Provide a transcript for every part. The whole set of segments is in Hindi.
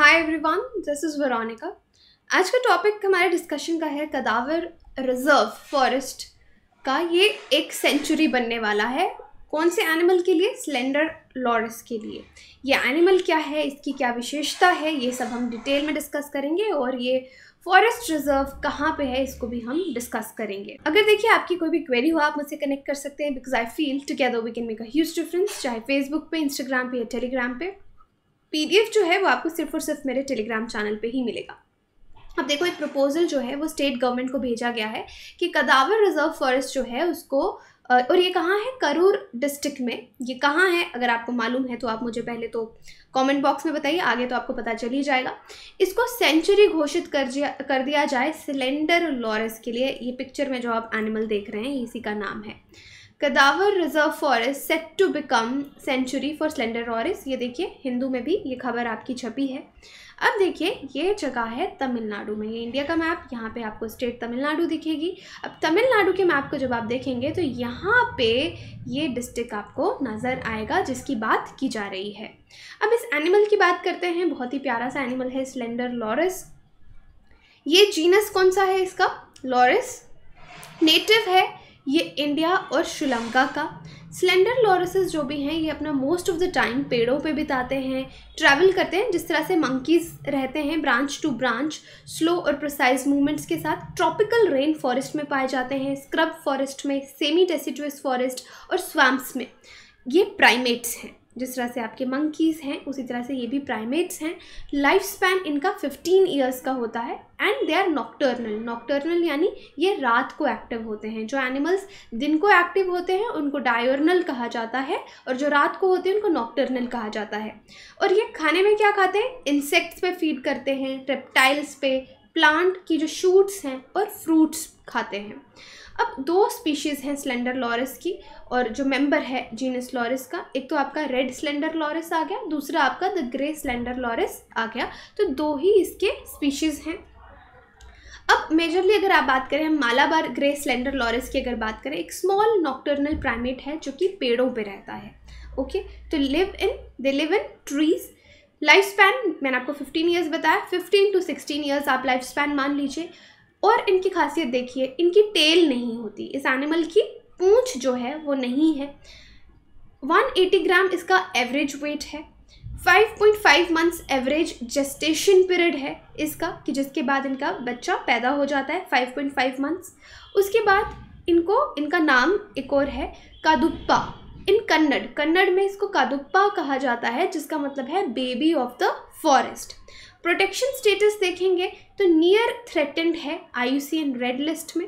hi everyone this is Veronica आज का टॉपिक हमारे डिस्कशन का है कदावर रिजर्व फॉरेस्ट का ये एक सेंचुरी बनने वाला है कौन से एनिमल के लिए स्लेंडर लॉरस के लिए ये एनिमल क्या है इसकी क्या विशेषता है ये सब हम डिटेल में डिस्कस करेंगे और ये फॉरेस्ट रिजर्व कहाँ पे है इसको भी हम डिस्कस करेंगे अगर देखिए आपकी कोई भी क्वेरी हो आप मुझसे कनेक्ट कर सकते हैं because I feel together we can make a huge difference चाहे फेसबुक पे इंस्टाग्राम पे या टेलीग्राम पे पीडीएफ जो है वो आपको सिर्फ और सिर्फ मेरे टेलीग्राम चैनल पे ही मिलेगा अब देखो एक प्रपोजल जो है वो स्टेट गवर्नमेंट को भेजा गया है कि कदावर रिजर्व फॉरेस्ट जो है उसको और ये कहाँ है करूर डिस्ट्रिक्ट में ये कहाँ है अगर आपको मालूम है तो आप मुझे पहले तो कमेंट बॉक्स में बताइए आगे तो आपको पता चल ही जाएगा इसको सेंचुरी घोषित कर कर दिया जाए सिलेंडर लॉरेस के लिए ये पिक्चर में जो आप एनिमल देख रहे हैं इसी का नाम है Kadavur reserve forest set to become sanctuary for slender loris ये देखिए हिंदू में भी ये खबर आपकी छपी है अब देखिए ये जगह है तमिलनाडु में ये इंडिया का मैप यहाँ पे आपको स्टेट तमिलनाडु दिखेगी अब तमिलनाडु के मैप को जब आप देखेंगे तो यहाँ पे ये डिस्ट्रिक्ट आपको नज़र आएगा जिसकी बात की जा रही है अब इस एनिमल की बात करते हैं बहुत ही प्यारा सा एनिमल है स्लेंडर लॉरिस ये जीनस कौन सा है इसका लॉरिस नेटिव है ये इंडिया और श्रीलंका का स्लेंडर लॉरसेस जो भी हैं ये अपना मोस्ट ऑफ द टाइम पेड़ों पे बिताते हैं ट्रैवल करते हैं जिस तरह से मंकीज रहते हैं ब्रांच टू ब्रांच स्लो और प्रोसाइज मूवमेंट्स के साथ ट्रॉपिकल रेन फॉरेस्ट में पाए जाते हैं स्क्रब फॉरेस्ट में सेमी डेसिटुअस फॉरेस्ट और स्वैम्प्स में ये प्राइमेट्स हैं जिस तरह से आपके मंकीज़ हैं उसी तरह से ये भी प्राइमेट्स हैं लाइफ स्पैन इनका 15 ईयर्स का होता है and they are nocturnal nocturnal यानी ये रात को एक्टिव होते हैं जो एनिमल्स दिन को एक्टिव होते हैं उनको डायोर्नल कहा जाता है और जो रात को होते हैं उनको नॉक्टर्नल कहा जाता है और ये खाने में क्या खाते हैं इंसेक्ट्स पे फीड करते हैं रेप्टाइल्स पे प्लांट की जो शूट्स हैं और फ्रूट्स खाते हैं अब दो स्पीशीज़ हैं स्लेंडर लॉरस की और जो मेंबर है जीनस लॉरस का एक तो आपका रेड स्लेंडर लॉरस आ गया दूसरा आपका द ग्रे स्लेंडर लॉरस आ गया तो दो ही इसके स्पीशीज़ हैं अब मेजरली अगर आप बात करें हम मालाबार ग्रे स्लेंडर लॉरस की अगर बात करें एक स्मॉल नॉक्टर्नल प्राइमेट है जो कि पेड़ों पे रहता है ओके तो live in they live in trees life span मैंने आपको 15 इयर्स बताया 15 टू 16 इयर्स आप लाइफ स्पैन मान लीजिए और इनकी खासियत देखिए इनकी टेल नहीं होती इस एनिमल की पूंछ जो है वो नहीं है 180 ग्राम इसका एवरेज वेट है 5.5 मंथ्स एवरेज जेस्टेशन पीरियड है इसका कि जिसके बाद इनका बच्चा पैदा हो जाता है 5.5 मंथ्स उसके बाद इनको इनका नाम एक और है कादुप्पा इन कन्नड़ कन्नड़ में इसको कादुप्पा कहा जाता है जिसका मतलब है baby of the forest protection status देखेंगे तो नियर थ्रेटेंड है आई रेड लिस्ट में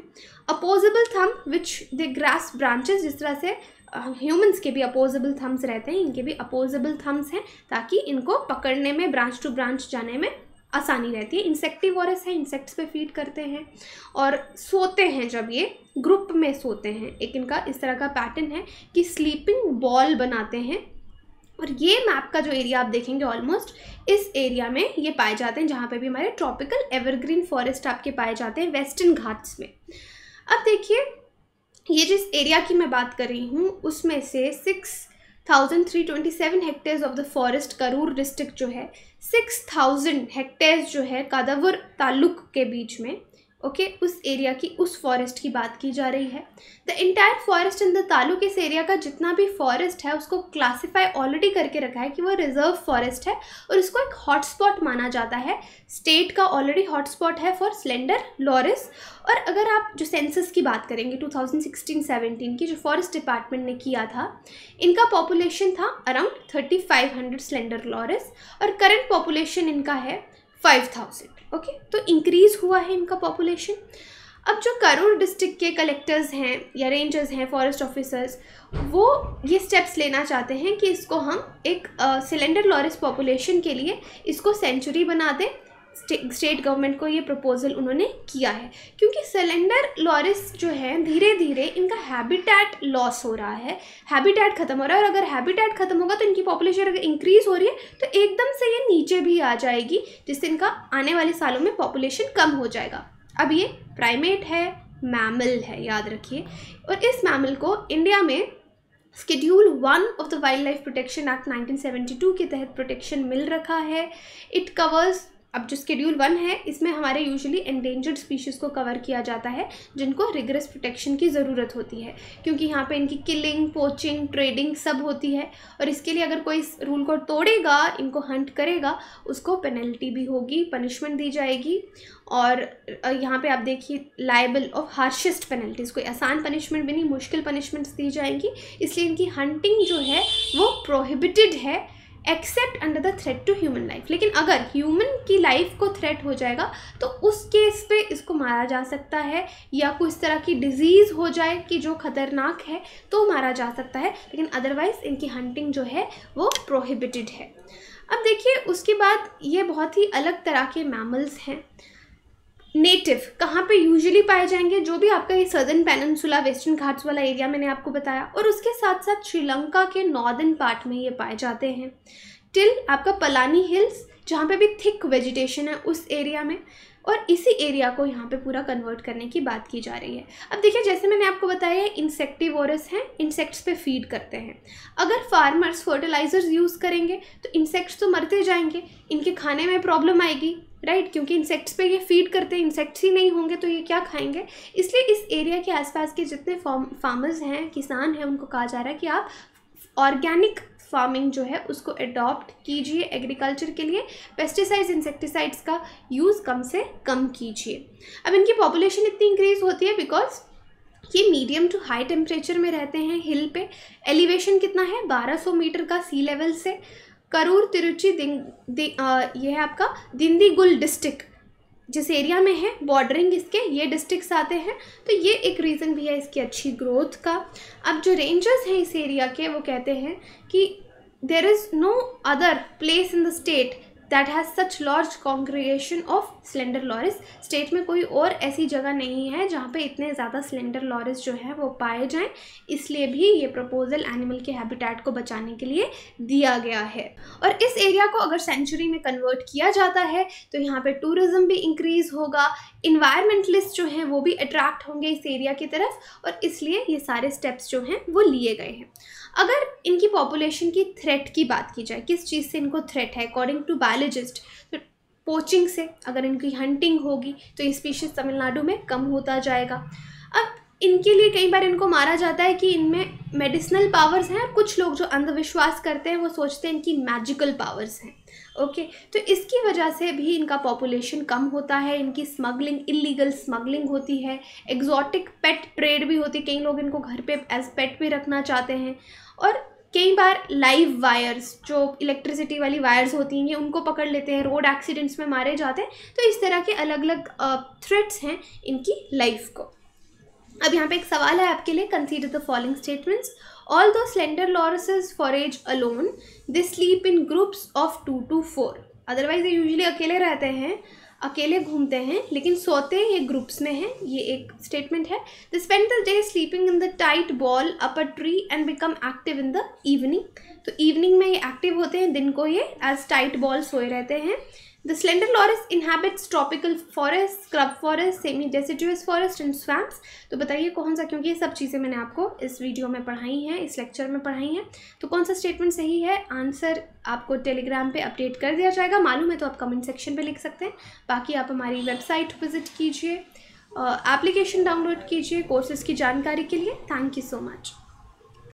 opposable thumb which the grass branches जिस तरह से ह्यूमंस uh, के भी अपोजेबल थम्स रहते हैं इनके भी अपोजेबल थम्स हैं ताकि इनको पकड़ने में ब्रांच टू ब्रांच जाने में आसानी रहती है इंसेक्टिवोरस है इंसेक्ट्स पे फीड करते हैं और सोते हैं जब ये ग्रुप में सोते हैं एक इनका इस तरह का पैटर्न है कि स्लीपिंग बॉल बनाते हैं और ये मैप का जो एरिया आप देखेंगे ऑलमोस्ट इस एरिया में ये पाए जाते हैं जहाँ पे भी हमारे ट्रॉपिकल एवरग्रीन फॉरेस्ट आपके पाए जाते हैं वेस्टर्न घाट्स में अब देखिए ये जिस एरिया की मैं बात कर रही हूँ उसमें से six thousand three twenty seven hectares of the forest Karur district जो है सिक्स थाउजेंड हेक्टेयर्स जो है कादावर तालुक के बीच में ओके okay, उस एरिया की उस फॉरेस्ट की बात की जा रही है the entire forest in the taluk इस एरिया का जितना भी फॉरेस्ट है उसको क्लासीफाई ऑलरेडी करके रखा है कि वो रिजर्व फॉरेस्ट है और इसको एक हॉटस्पॉट माना जाता है स्टेट का ऑलरेडी हॉटस्पॉट है फॉर स्लेंडर लॉरिस और अगर आप जो सेंसस की बात करेंगे 2016-17 की जो फॉरेस्ट डिपार्टमेंट ने किया था इनका पॉपुलेशन था अराउंड 3500 स्लेंडर लॉरिस और करंट पॉपुलेशन इनका है फाइव थाउजेंड ओके तो इंक्रीज़ हुआ है इनका पॉपुलेशन अब जो करूर डिस्ट्रिक्ट के कलेक्टर्स हैं या रेंजर्स हैं फॉरेस्ट ऑफिसर्स वो ये स्टेप्स लेना चाहते हैं कि इसको हम एक सिलेंडर लॉरिस पॉपुलेशन के लिए इसको सेंचुरी बना दें स्टेट गवर्नमेंट को ये प्रपोजल उन्होंने किया है क्योंकि सिलेंडर लॉरिस जो है धीरे धीरे इनका हैबिटेट लॉस हो रहा है हैबिटेट ख़त्म हो रहा है और अगर हैबिटेट ख़त्म होगा तो इनकी पॉपुलेशन अगर इंक्रीज़ हो रही है तो एकदम से ये नीचे भी आ जाएगी जिससे इनका आने वाले सालों में पॉपुलेशन कम हो जाएगा अब ये प्राइमेट है मैमल है याद रखिए और इस मैमल को इंडिया में schedule one of the wildlife protection act 1972 के तहत प्रोटेक्शन मिल रखा है इट कवर्स अब जो स्केड्यूल वन है इसमें हमारे यूजुअली एंडेंजर्ड स्पीशीज़ को कवर किया जाता है जिनको रिग्रेस प्रोटेक्शन की ज़रूरत होती है क्योंकि यहाँ पे इनकी किलिंग पोचिंग ट्रेडिंग सब होती है और इसके लिए अगर कोई इस रूल को तोड़ेगा इनको हंट करेगा उसको पेनल्टी भी होगी पनिशमेंट दी जाएगी और यहाँ पे आप देखिए लाइबल ऑफ हार्शेस्ट पेनल्टीज़ कोई आसान पनिशमेंट भी नहीं मुश्किल पनिशमेंट्स दी जाएंगी इसलिए इनकी हंटिंग जो है वो प्रोहिबिटेड है except under the threat to human life लेकिन अगर ह्यूमन की लाइफ को थ्रेट हो जाएगा तो उस केस पे इसको मारा जा सकता है या कोई इस तरह की डिजीज़ हो जाए कि जो ख़तरनाक है तो मारा जा सकता है लेकिन अदरवाइज़ इनकी हंटिंग जो है वो प्रोहिबिटेड है अब देखिए उसके बाद ये बहुत ही अलग तरह के मैमल्स हैं नेटिव कहाँ पे यूजुअली पाए जाएंगे जो भी आपका ये सदर्न पेननसुला वेस्टर्न घाट्स वाला एरिया मैंने आपको बताया और उसके साथ साथ श्रीलंका के नॉर्दर्न पार्ट में ये पाए जाते हैं टिल आपका पलानी हिल्स जहाँ पे भी थिक वेजिटेशन है उस एरिया में और इसी एरिया को यहाँ पे पूरा कन्वर्ट करने की बात की जा रही है अब देखिए जैसे मैंने आपको बताया इंसेक्टिवोरस हैं इंसेक्ट्स पे फीड करते हैं अगर फार्मर्स फर्टिलाइजर्स यूज़ करेंगे तो इंसेक्ट्स तो मरते जाएंगे इनके खाने में प्रॉब्लम आएगी राइट right, क्योंकि इंसेक्ट्स पे ये फीड करते हैं इंसेक्ट्स ही नहीं होंगे तो ये क्या खाएंगे इसलिए इस एरिया के आसपास के जितने फार्म फार्मर्स हैं किसान हैं उनको कहा जा रहा है कि आप ऑर्गेनिक फार्मिंग जो है उसको अडॉप्ट कीजिए एग्रीकल्चर के लिए पेस्टिसाइड्स इंसेक्टिसाइड्स का यूज़ कम से कम कीजिए अब इनकी पॉपुलेशन इतनी इंक्रीज़ होती है बिकॉज ये मीडियम टू हाई टेम्परेचर में रहते हैं हिल पे एलिवेशन कितना है 1200 मीटर का सी लेवल से करूर तिरुचि दिन, दि, आ, ये है आपका दिंदीगुल डिस्ट्रिक्ट जिस एरिया में है बॉर्डरिंग इसके ये डिस्ट्रिक्ट्स आते हैं तो ये एक रीज़न भी है इसकी अच्छी ग्रोथ का अब जो रेंजर्स हैं इस एरिया के वो कहते हैं कि there is no other place in the state that has such large congregation of slender loris state में कोई और ऐसी जगह नहीं है जहाँ पे इतने ज़्यादा स्लेंडर लॉरिस जो है वो पाए जाएं इसलिए भी ये प्रपोजल एनिमल के हैबिटेट को बचाने के लिए दिया गया है और इस एरिया को अगर सेंचुरी में कन्वर्ट किया जाता है तो यहाँ पर टूरिज़्म भी इंक्रीज़ होगा इन्वायरमेंटलिस्ट जो हैं वो भी अट्रैक्ट होंगे इस एरिया की तरफ और इसलिए ये सारे स्टेप्स जो हैं वो लिए गए हैं अगर इनकी पॉपुलेशन की थ्रेट की बात की जाए किस चीज़ से इनको थ्रेट है अकॉर्डिंग टू बायोलॉजिस्ट तो पोचिंग से अगर इनकी हंटिंग होगी तो ये स्पीशीज़ तमिलनाडु में कम होता जाएगा इनके लिए कई बार इनको मारा जाता है कि इनमें मेडिसिनल पावर्स हैं और कुछ लोग जो अंधविश्वास करते हैं वो सोचते हैं इनकी मैजिकल पावर्स हैं ओके तो इसकी वजह से भी इनका पॉपुलेशन कम होता है इनकी स्मगलिंग इलीगल स्मगलिंग होती है एग्जॉटिक पेट ट्रेड भी होती है कई लोग इनको घर पे एज पेट भी रखना चाहते हैं और कई बार लाइव वायर्स जो इलेक्ट्रिसिटी वाली वायर्स होती हैं ये उनको पकड़ लेते हैं रोड एक्सीडेंट्स में मारे जाते हैं तो इस तरह के अलग अलग थ्रेट्स हैं इनकी लाइफ को अब यहाँ पे एक सवाल है आपके लिए consider the following statements although slender for forage alone they sleep in groups of two to four otherwise ये यूजली अकेले रहते हैं अकेले घूमते हैं लेकिन सोते ये ग्रुप्स में हैं ये एक स्टेटमेंट है they spend the day sleeping in the tight ball up a tree and become active in the evening तो इवनिंग में ये एक्टिव होते हैं दिन को ये एज टाइट बॉल सोए रहते हैं the slender loris inhabits tropical forest scrub forest semi deciduous forest and swamps तो बताइए कौन सा क्योंकि ये सब चीज़ें मैंने आपको इस वीडियो में पढ़ाई हैं इस लेक्चर में पढ़ाई हैं तो कौन सा स्टेटमेंट सही है आंसर आपको टेलीग्राम पे अपडेट कर दिया जाएगा मालूम है तो आप कमेंट सेक्शन पे लिख सकते हैं बाकी आप हमारी वेबसाइट विजिट कीजिए एप्लीकेशन डाउनलोड कीजिए कोर्सेज़ की जानकारी के लिए थैंक यू सो मच